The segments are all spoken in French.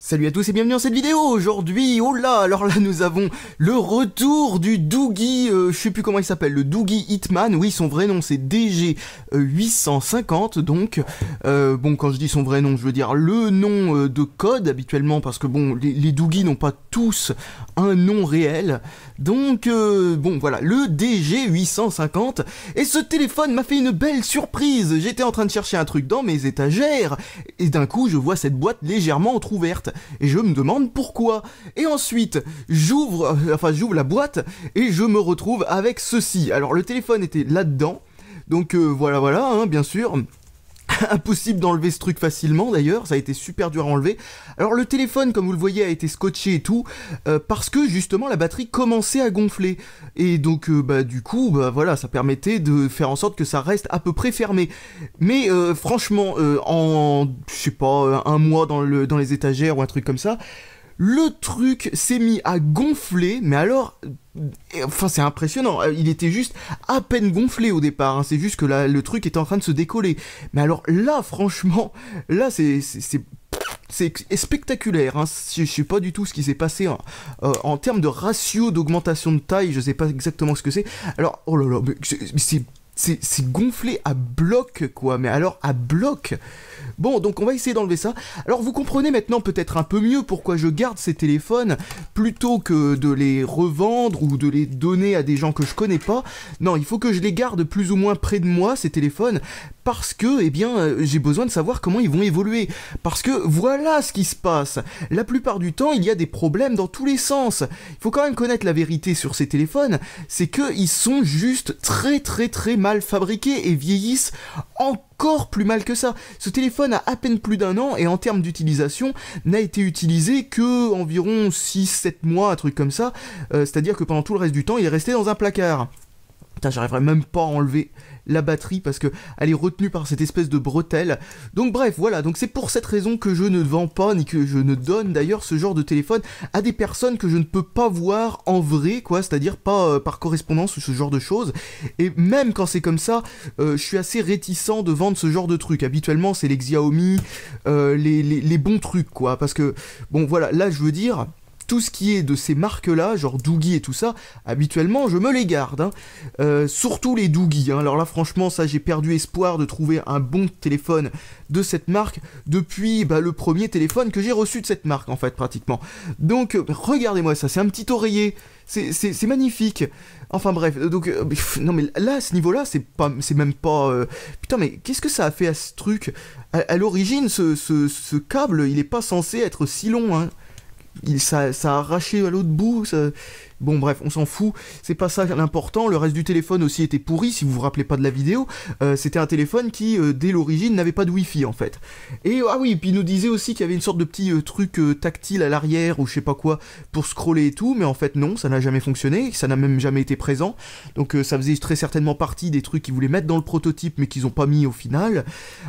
Salut à tous et bienvenue dans cette vidéo aujourd'hui. Oh là, alors là nous avons le retour du Doogie, euh, je sais plus comment il s'appelle, le Doogie Hitman. Oui, son vrai nom c'est DG 850 donc euh, bon quand je dis son vrai nom, je veux dire le nom euh, de code habituellement parce que bon les, les n'ont pas tous un nom réel. Donc, euh, bon, voilà, le DG850. Et ce téléphone m'a fait une belle surprise. J'étais en train de chercher un truc dans mes étagères, et d'un coup, je vois cette boîte légèrement entr'ouverte. Et je me demande pourquoi. Et ensuite, j'ouvre, euh, enfin, j'ouvre la boîte, et je me retrouve avec ceci. Alors, le téléphone était là-dedans. Donc, euh, voilà, voilà, hein, bien sûr. impossible d'enlever ce truc facilement d'ailleurs, ça a été super dur à enlever. Alors le téléphone, comme vous le voyez, a été scotché et tout, euh, parce que justement la batterie commençait à gonfler. Et donc euh, bah, du coup, bah, voilà, ça permettait de faire en sorte que ça reste à peu près fermé. Mais euh, franchement, en, je sais pas, un mois dans, le, dans les étagères ou un truc comme ça, le truc s'est mis à gonfler, mais alors euh, Enfin, c'est impressionnant. Euh, il était juste à peine gonflé au départ. Hein. C'est juste que là, le truc était en train de se décoller. Mais alors là, franchement, là, c'est c'est spectaculaire. Hein. Je sais pas du tout ce qui s'est passé euh, en, termes de ratio d'augmentation de taille. Je sais pas exactement ce que c'est. Alors, oh là là, c'est gonflé à bloc, quoi. Mais alors à bloc. Bon, donc on va essayer d'enlever ça. Alors vous comprenez maintenant peut-être un peu mieux pourquoi je garde ces téléphones plutôt que de les revendre ou de les donner à des gens que je connais pas. Non, il faut que je les garde plus ou moins près de moi, ces téléphones, parce que, eh bien, euh, j'ai besoin de savoir comment ils vont évoluer. Parce que voilà ce qui se passe. La plupart du temps, il y a des problèmes dans tous les sens. Il faut quand même connaître la vérité sur ces téléphones, c'est qu'ils sont juste très très très mal fabriqués et vieillissent en encore plus mal que ça. Ce téléphone a à peine plus d'un an et en termes d'utilisation n'a été utilisé que environ 6-7 mois, un truc comme ça. Euh, c'est-à-dire que pendant tout le reste du temps, il est resté dans un placard. Putain, j'arriverai même pas à enlever la batterie parce que elle est retenue par cette espèce de bretelle. Donc bref, voilà, donc c'est pour cette raison que je ne vends pas ni que je ne donne d'ailleurs ce genre de téléphone à des personnes que je ne peux pas voir en vrai, quoi, c'est-à-dire pas euh, par correspondance ou ce genre de choses. Et même quand c'est comme ça, euh, je suis assez réticent de vendre ce genre de truc. Habituellement, c'est les Xiaomi, euh, les, les bons trucs, quoi, parce que bon, voilà, là je veux dire tout ce qui est de ces marques-là, genre Doogie et tout ça, habituellement, je me les garde. Hein. Euh, surtout les Doogie. Hein. Alors là, franchement, ça, j'ai perdu espoir de trouver un bon téléphone de cette marque depuis bah, le premier téléphone que j'ai reçu de cette marque, en fait, pratiquement. Donc, euh, regardez-moi ça, c'est un petit oreiller. C'est magnifique. Enfin bref, euh, donc non mais là à ce niveau-là, c'est pas, c'est même pas. putain mais qu'est-ce que ça a fait à ce truc À, l'origine, ce, ce, câble, il est pas censé être si long. Hein ça, a arraché à l'autre bout. Bon, bref, on s'en fout. C'est pas ça l'important. Le reste du téléphone aussi était pourri, si vous vous rappelez pas de la vidéo. Euh, c'était un téléphone qui, euh, dès l'origine, n'avait pas de Wi-Fi, en fait. Et, ah oui, puis il nous disait aussi qu'il y avait une sorte de petit euh, truc tactile à l'arrière, ou je sais pas quoi, pour scroller et tout. Mais en fait, non, ça n'a jamais fonctionné. Ça n'a même jamais été présent. Donc, ça faisait très certainement partie des trucs qu'ils voulaient mettre dans le prototype, mais qu'ils ont pas mis au final.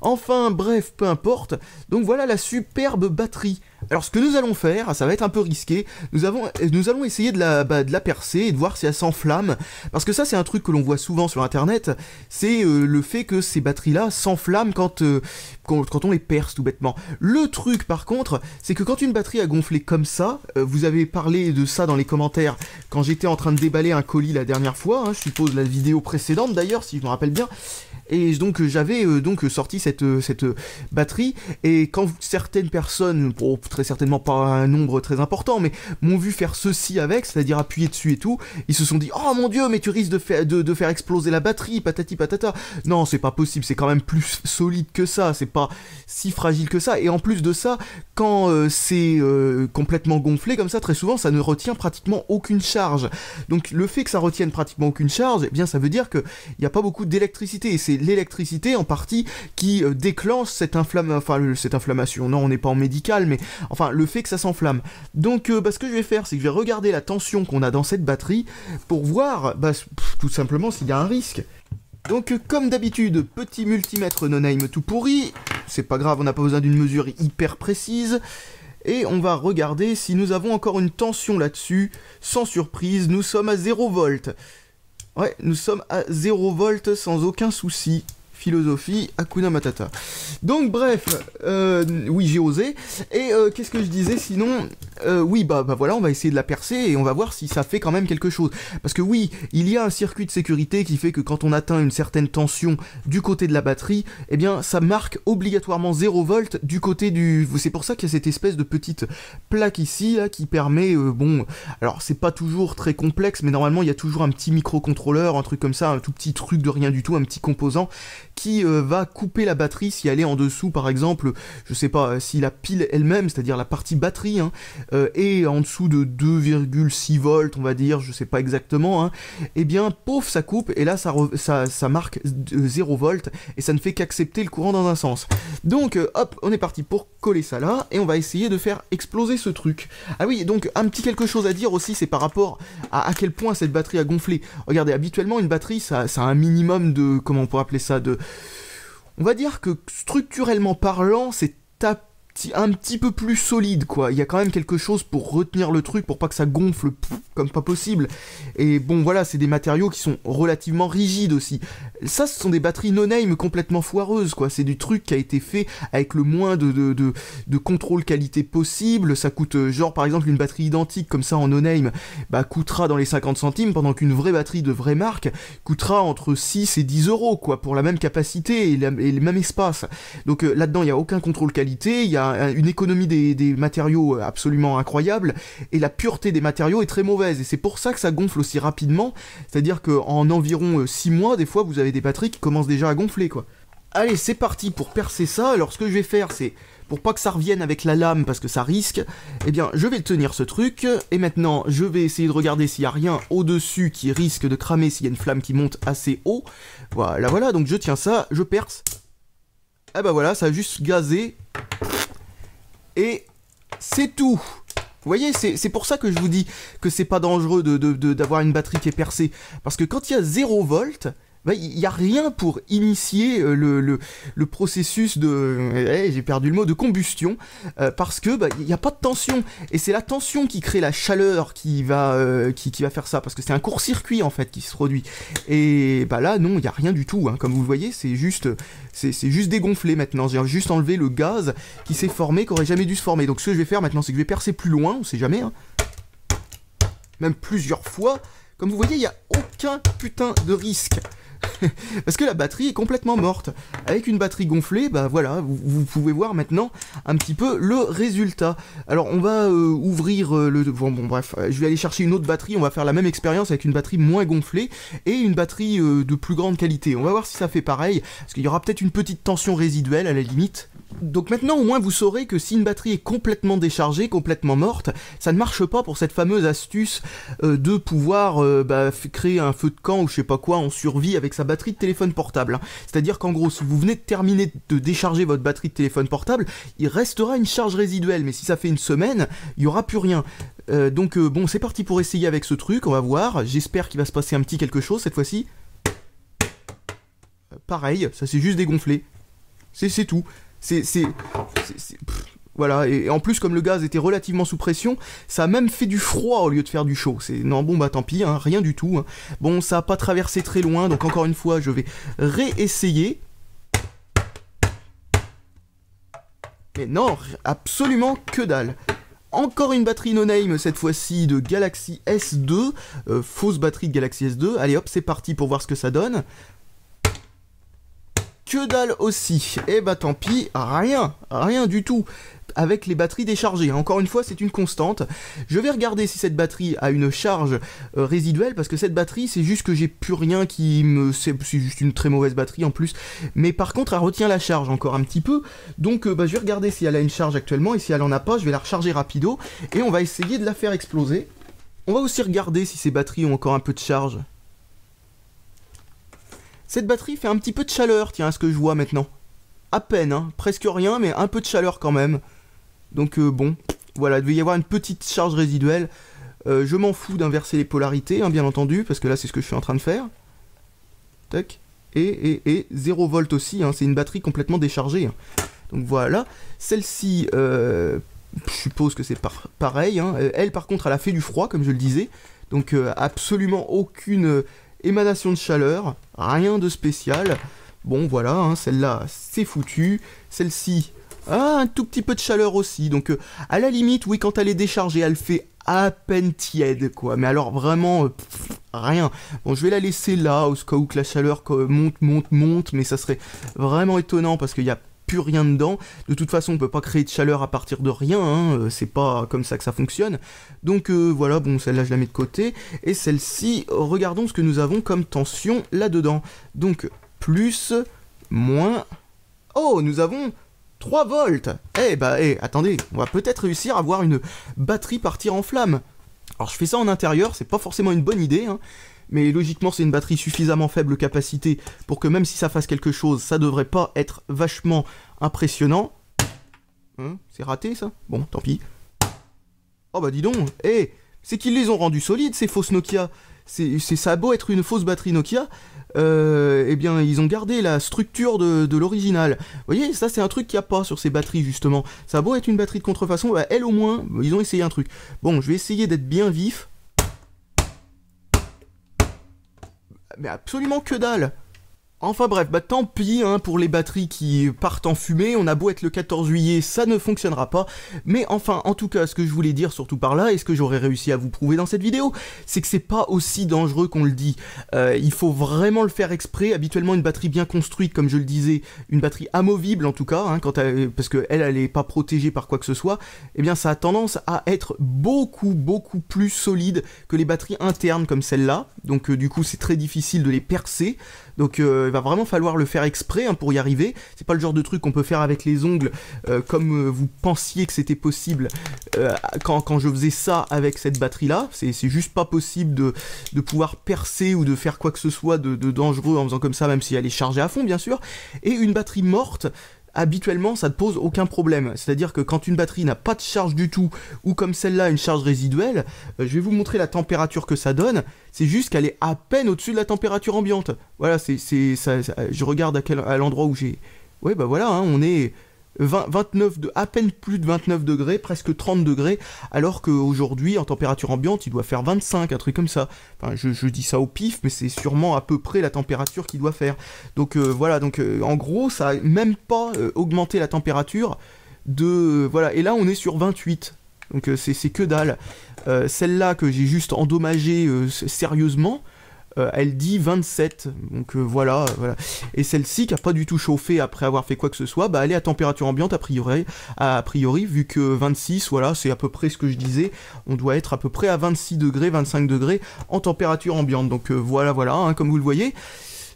Enfin, bref, peu importe. Donc, voilà la superbe batterie. Alors ce que nous allons faire, ça va être un peu risqué, nous, avons, nous allons essayer de la, bah, de la percer et de voir si elle s'enflamme, parce que ça c'est un truc que l'on voit souvent sur internet, c'est euh, le fait que ces batteries-là s'enflamment euh, quand, quand, on les perce tout bêtement. Le truc par contre, c'est que quand une batterie a gonflé comme ça, euh, vous avez parlé de ça dans les commentaires quand j'étais en train de déballer un colis la dernière fois, hein, je suppose la vidéo précédente d'ailleurs si je me rappelle bien, et donc euh, j'avais euh, donc sorti cette, euh, cette batterie et quand certaines personnes, très certainement pas un nombre très important, mais m'ont vu faire ceci avec, c'est-à-dire appuyer dessus et tout, ils se sont dit oh mon dieu mais tu risques de, de, faire exploser la batterie, patati patata. Non c'est pas possible, c'est quand même plus solide que ça, c'est pas si fragile que ça. Et en plus de ça, quand c'est complètement gonflé comme ça, très souvent ça ne retient pratiquement aucune charge. Donc le fait que ça retienne pratiquement aucune charge, eh bien ça veut dire que il n'y a pas beaucoup d'électricité. C'est l'électricité en partie qui euh, déclenche cette, inflammation, enfin, cette inflammation. Non, on n'est pas en médical, mais enfin, le fait que ça s'enflamme. Donc, parce euh, bah, ce que je vais faire, c'est que je vais regarder la tension qu'on a dans cette batterie pour voir bah, tout simplement s'il y a un risque. Donc euh, comme d'habitude, petit multimètre non-aim tout pourri, c'est pas grave, on n'a pas besoin d'une mesure hyper précise, et on va regarder si nous avons encore une tension là-dessus, sans surprise, nous sommes à 0 volts. Ouais, nous sommes à 0 volts sans aucun souci philosophie, Hakuna Matata. Donc bref, euh, oui j'ai osé. Et euh, qu'est-ce que je disais sinon euh, Oui bah, bah, voilà, on va essayer de la percer et on va voir si ça fait quand même quelque chose. Parce que oui, il y a un circuit de sécurité qui fait que quand on atteint une certaine tension du côté de la batterie, eh bien ça marque obligatoirement 0 volt du côté du... C'est pour ça qu'il y a cette espèce de petite plaque ici qui permet, bon, alors c'est pas toujours très complexe, mais normalement il y a toujours un petit microcontrôleur, un truc comme ça, un tout petit truc de rien du tout, un petit composant qui euh, va couper la batterie si elle est en dessous, par exemple, je sais pas, euh, si la pile elle-même, c'est-à-dire la partie batterie, hein, euh, est en dessous de 2,6 volts, on va dire, je sais pas exactement, hein, et eh bien, pauvre, ça coupe, et là, ça, marque 0 volts, et ça ne fait qu'accepter le courant dans un sens. Donc, hop, on est parti pour coller ça là, et on va essayer de faire exploser ce truc. Ah oui, donc, un petit quelque chose à dire aussi, c'est par rapport à, à quel point cette batterie a gonflé. Regardez, habituellement, une batterie, ça, ça a un minimum de, comment on pourrait appeler ça, de, on va dire que structurellement parlant, c'est à un petit peu plus solide, quoi. Il y a quand même quelque chose pour retenir le truc, pour pas que ça gonfle comme pas possible. Et bon, voilà, c'est des matériaux qui sont relativement rigides aussi. Ça, ce sont des batteries no-name complètement foireuses, quoi. C'est du truc qui a été fait avec le moins de, de, contrôle qualité possible. Ça coûte, euh, genre, par exemple, une batterie identique comme ça en no-name, bah, coûtera dans les 50 centimes, pendant qu'une vraie batterie de vraie marque coûtera entre 6 et 10 euros, quoi, pour la même capacité et, le même espace. Donc euh, là-dedans, il n'y a aucun contrôle qualité, il y a euh, une économie des, matériaux euh, absolument incroyable, et la pureté des matériaux est très mauvaise, et c'est pour ça que ça gonfle aussi rapidement, c'est-à-dire qu'en environ 6 euh, mois, des fois, vous avez des batteries qui commencent déjà à gonfler, quoi. Allez, c'est parti pour percer ça, alors ce que je vais faire, c'est pour pas que ça revienne avec la lame parce que ça risque, et eh bien je vais tenir ce truc, et maintenant je vais essayer de regarder s'il y a rien au-dessus qui risque de cramer s'il y a une flamme qui monte assez haut. Voilà, voilà, donc je tiens ça, je perce. et ah ben bah voilà, ça a juste gazé. Et c'est tout. Vous voyez, c'est pour ça que je vous dis que c'est pas dangereux d'avoir une batterie qui est percée. Parce que quand il y a 0 volt, il bah, n'y a rien pour initier euh, le, processus de, euh, eh, j'ai perdu le mot, de combustion, euh, parce que il bah, n'y a pas de tension. Et c'est la tension qui crée la chaleur qui va, qui, va faire ça, parce que c'est un court-circuit en fait qui se produit. Et bah là, non, il n'y a rien du tout. Hein. Comme vous voyez, c'est juste, c'est juste dégonflé maintenant. J'ai juste enlevé le gaz qui s'est formé, qui aurait jamais dû se former. Donc ce que je vais faire maintenant, c'est que je vais percer plus loin, on sait jamais, hein. même plusieurs fois. Comme vous voyez, il n'y a aucun putain de risque. parce que la batterie est complètement morte. Avec une batterie gonflée, bah voilà, vous, pouvez voir maintenant un petit peu le résultat. Alors on va euh, ouvrir euh, le... Bon, bref, euh, je vais aller chercher une autre batterie, on va faire la même expérience avec une batterie moins gonflée et une batterie de plus grande qualité. On va voir si ça fait pareil, parce qu'il y aura peut-être une petite tension résiduelle à la limite. Donc maintenant au moins vous saurez que si une batterie est complètement déchargée, complètement morte, ça ne marche pas pour cette fameuse astuce de pouvoir bah, créer un feu de camp ou je sais pas quoi en survie avec sa batterie de téléphone portable. Hein. C'est-à-dire qu'en gros, si vous venez de terminer de décharger votre batterie de téléphone portable, il restera une charge résiduelle, mais si ça fait une semaine, il n'y aura plus rien. Euh, donc euh, bon, c'est parti pour essayer avec ce truc, on va voir, j'espère qu'il va se passer un petit quelque chose cette fois-ci. Euh, pareil, ça s'est juste dégonflé. C'est tout. C'est... C'est... Voilà, et, en plus, comme le gaz était relativement sous pression, ça a même fait du froid au lieu de faire du chaud. C'est non, bon, bah tant pis, hein, rien du tout. Hein. Bon, ça a pas traversé très loin, donc encore une fois, je vais réessayer. Mais non, absolument que dalle encore une batterie no name cette fois-ci de Galaxy S2, euh, fausse batterie de Galaxy S2. Allez hop, c'est parti pour voir ce que ça donne. Que dalle aussi. Eh bah tant pis, rien, rien du tout avec les batteries déchargées. Hein. Encore une fois, c'est une constante. Je vais regarder si cette batterie a une charge euh, résiduelle, parce que cette batterie, c'est juste que j'ai plus rien qui me... C'est juste une très mauvaise batterie en plus. Mais par contre, elle retient la charge encore un petit peu. Donc euh, bah, je vais regarder si elle a une charge actuellement, et si elle en a pas, je vais la recharger rapido, et on va essayer de la faire exploser. On va aussi regarder si ces batteries ont encore un peu de charge. Cette batterie fait un petit peu de chaleur, tiens, à ce que je vois maintenant. À peine, hein. presque rien, mais un peu de chaleur quand même. Donc euh, bon, voilà, il devait y avoir une petite charge résiduelle. Euh, je m'en fous d'inverser les polarités, hein, bien entendu, parce que là c'est ce que je suis en train de faire. Tac. Et, et, 0 volt aussi, hein, c'est une batterie complètement déchargée. Hein. Donc voilà, celle-ci, euh, je suppose que c'est pareil. Elle par contre, elle a fait du froid, comme je le disais. Donc absolument aucune émanation de chaleur, rien de spécial. Bon voilà, celle-là c'est foutu. Celle-ci, ah, un tout petit peu de chaleur aussi. Donc, euh, à la limite, oui, quand elle est déchargée, elle fait à peine tiède, quoi. Mais alors, vraiment, euh, rien. Bon, je vais la laisser là, au cas où que la chaleur monte, monte, monte. Mais ça serait vraiment étonnant parce qu'il n'y a plus rien dedans. De toute façon, on peut pas créer de chaleur à partir de rien, hein. euh, c'est pas comme ça que ça fonctionne. Donc voilà, bon, celle-là je la mets de côté. Et celle-ci, regardons ce que nous avons comme tension là-dedans. Donc, plus, moins... Oh, nous avons 3 volts Eh bah, eh, attendez, on va peut-être réussir à voir une batterie partir en flamme. Alors je fais ça en intérieur, c'est pas forcément une bonne idée, hein, mais logiquement c'est une batterie suffisamment faible capacité pour que même si ça fasse quelque chose, ça devrait pas être vachement impressionnant. Hein, c'est raté ça Bon, tant pis. Oh bah dis donc, eh, c'est qu'ils les ont rendus solides ces fausses Nokia c'est ça a beau être une fausse batterie Nokia, euh, eh bien, ils ont gardé la structure de, l'original. Vous voyez, ça, c'est un truc qu'il n'y a pas sur ces batteries, justement. Ça a beau être une batterie de contrefaçon, bah, elle, au moins, ils ont essayé un truc. Bon, je vais essayer d'être bien vif. Mais absolument que dalle Enfin bref, bah tant pis hein, pour les batteries qui partent en fumée, on a beau être le 14 juillet, ça ne fonctionnera pas, mais enfin, en tout cas, ce que je voulais dire surtout par là, et ce que j'aurais réussi à vous prouver dans cette vidéo, c'est que c'est pas aussi dangereux qu'on le dit. Euh, il faut vraiment le faire exprès, habituellement une batterie bien construite, comme je le disais, une batterie amovible en tout cas, hein, quand parce qu'elle, elle n'est pas protégée par quoi que ce soit, eh bien ça a tendance à être beaucoup, beaucoup plus solide que les batteries internes comme celle-là, donc euh, du coup c'est très difficile de les percer. Donc euh, il va vraiment falloir le faire exprès hein, pour y arriver. C'est pas le genre de truc qu'on peut faire avec les ongles euh, comme vous pensiez que c'était possible quand, je faisais ça avec cette batterie là. C'est juste pas possible de, pouvoir percer ou de faire quoi que ce soit de, de, dangereux en faisant comme ça, même si elle est chargée à fond bien sûr. Et une batterie morte, habituellement ça ne pose aucun problème. C'est-à-dire que quand une batterie n'a pas de charge du tout, ou comme celle-là une charge résiduelle, euh, je vais vous montrer la température que ça donne, c'est juste qu'elle est à peine au-dessus de la température ambiante. Voilà, c'est, je regarde à, l'endroit où j'ai... Ouais bah voilà, hein, on est 29 de, à peine plus de 29 degrés, presque 30 degrés, alors qu'aujourd'hui, en température ambiante, il doit faire 25, un truc comme ça. Enfin, je, dis ça au pif, mais c'est sûrement à peu près la température qu'il doit faire. Donc euh, voilà, donc euh, en gros, ça a même pas euh, augmenté la température de... voilà, et là on est sur 28. Donc c'est que dalle. Celle-là que j'ai juste endommagée sérieusement, euh, elle dit 27. Donc euh, voilà, euh, voilà. Et celle-ci, qui a pas du tout chauffé après avoir fait quoi que ce soit, bah elle est à température ambiante a priori, a priori vu que 26, voilà, c'est à peu près ce que je disais. On doit être à peu près à 26 degrés, 25 degrés en température ambiante. Donc voilà, voilà, hein, comme vous le voyez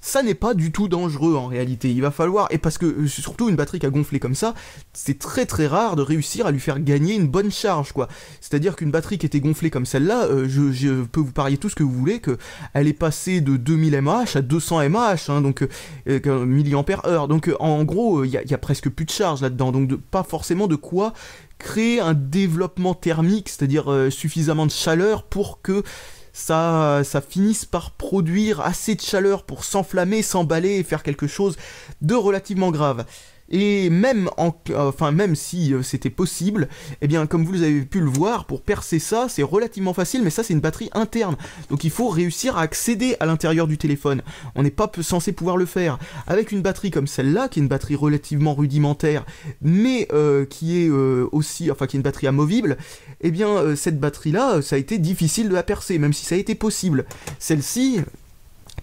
ça n'est pas du tout dangereux en réalité. Il va falloir, et parce que euh, surtout une batterie qui a gonflé comme ça, c'est très très rare de réussir à lui faire gagner une bonne charge, quoi. C'est-à-dire qu'une batterie qui était gonflée comme celle-là, euh, je, peux vous parier tout ce que vous voulez, que elle est passée de 2000 mAh à 200 mAh, hein, donc euh, euh milliampères heure. Donc en gros, il y, a presque plus de charge là-dedans, donc pas forcément de quoi créer un développement thermique, c'est-à-dire suffisamment de chaleur pour que ça, ça finisse par produire assez de chaleur pour s'enflammer, s'emballer et faire quelque chose de relativement grave. Et même, en, enfin, même si euh, c'était possible, eh bien, comme vous avez pu le voir, pour percer ça, c'est relativement facile, mais ça, c'est une batterie interne. Donc il faut réussir à accéder à l'intérieur du téléphone. On n'est pas censé pouvoir le faire. Avec une batterie comme celle-là, qui est une batterie relativement rudimentaire, mais euh, qui est euh, aussi, enfin, qui est une batterie amovible, eh bien, cette batterie-là, ça a été difficile de la percer, même si ça a été possible. Celle-ci,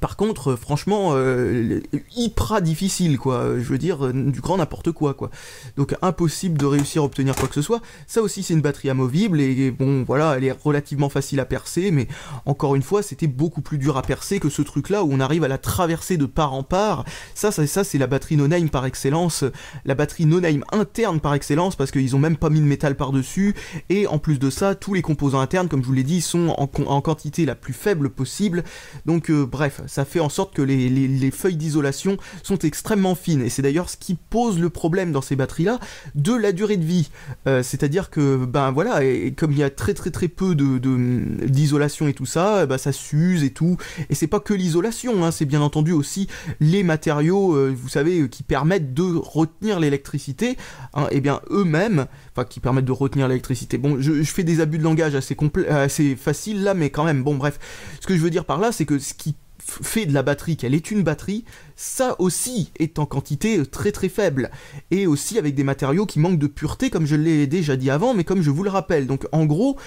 par contre, euh, franchement, euh, hyper difficile, quoi. Euh, je veux dire, du grand n'importe quoi, quoi. Donc impossible de réussir à obtenir quoi que ce soit. Ça aussi, c'est une batterie amovible, et bon, voilà, elle est relativement facile à percer, mais encore une fois, c'était beaucoup plus dur à percer que ce truc-là, où on arrive à la traverser de part en part. Ça, ça, ça c'est la batterie noname par excellence, la batterie name interne par excellence, parce qu'ils ont même pas mis de métal par-dessus, et en plus de ça, tous les composants internes, comme je vous l'ai dit, sont en, quantité la plus faible possible. Donc, bref, ça fait en sorte que les, feuilles d'isolation sont extrêmement fines. Et c'est d'ailleurs ce qui pose le problème dans ces batteries-là de la durée de vie. Euh, c'est-à-dire que, ben voilà, et, comme il y a très très très peu d'isolation de, et tout ça, eh ben, ça s'use et tout. Et c'est pas que l'isolation, hein, c'est bien entendu aussi les matériaux, euh, vous savez, euh, qui permettent de retenir l'électricité, hein, et bien eux-mêmes, enfin qui permettent de retenir l'électricité. Bon, je, fais des abus de langage assez, assez facile là, mais quand même, bon bref. Ce que je veux dire par là, c'est que ce qui fait de la batterie, qu'elle est une batterie, ça aussi est en quantité très très faible. Et aussi avec des matériaux qui manquent de pureté, comme je l'ai déjà dit avant, mais comme je vous le rappelle. Donc en gros,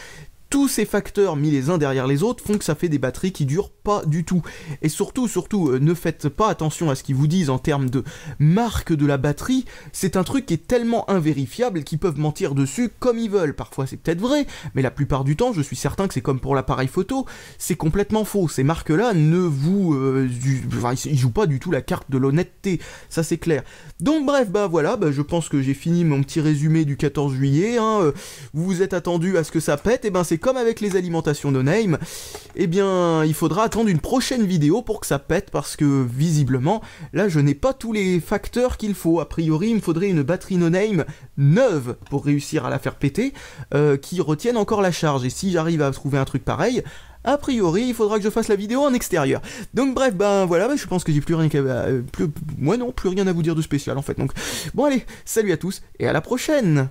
tous ces facteurs mis les uns derrière les autres font que ça fait des batteries qui durent pas du tout. Et surtout, surtout, euh, ne faites pas attention à ce qu'ils vous disent en termes de marque de la batterie. C'est un truc qui est tellement invérifiable qu'ils peuvent mentir dessus comme ils veulent. Parfois c'est peut-être vrai, mais la plupart du temps, je suis certain que c'est comme pour l'appareil photo, c'est complètement faux. Ces marques-là ne vous... Euh, ils jouent pas du tout la carte de l'honnêteté, ça c'est clair. Donc bref, bah voilà, bah, je pense que j'ai fini mon petit résumé du 14 juillet. Hein. Euh, vous vous êtes attendu à ce que ça pète, et eh ben c'est comme avec les alimentations no name, eh bien il faudra attendre une prochaine vidéo pour que ça pète parce que visiblement là je n'ai pas tous les facteurs qu'il faut. A priori il me faudrait une batterie no name neuve pour réussir à la faire péter euh, qui retienne encore la charge et si j'arrive à trouver un truc pareil, a priori, il faudra que je fasse la vidéo en extérieur. Donc bref, ben voilà, ben, je pense que j'ai plus rien euh, plus... non, plus rien à vous dire de spécial en fait. Donc bon allez, salut à tous et à la prochaine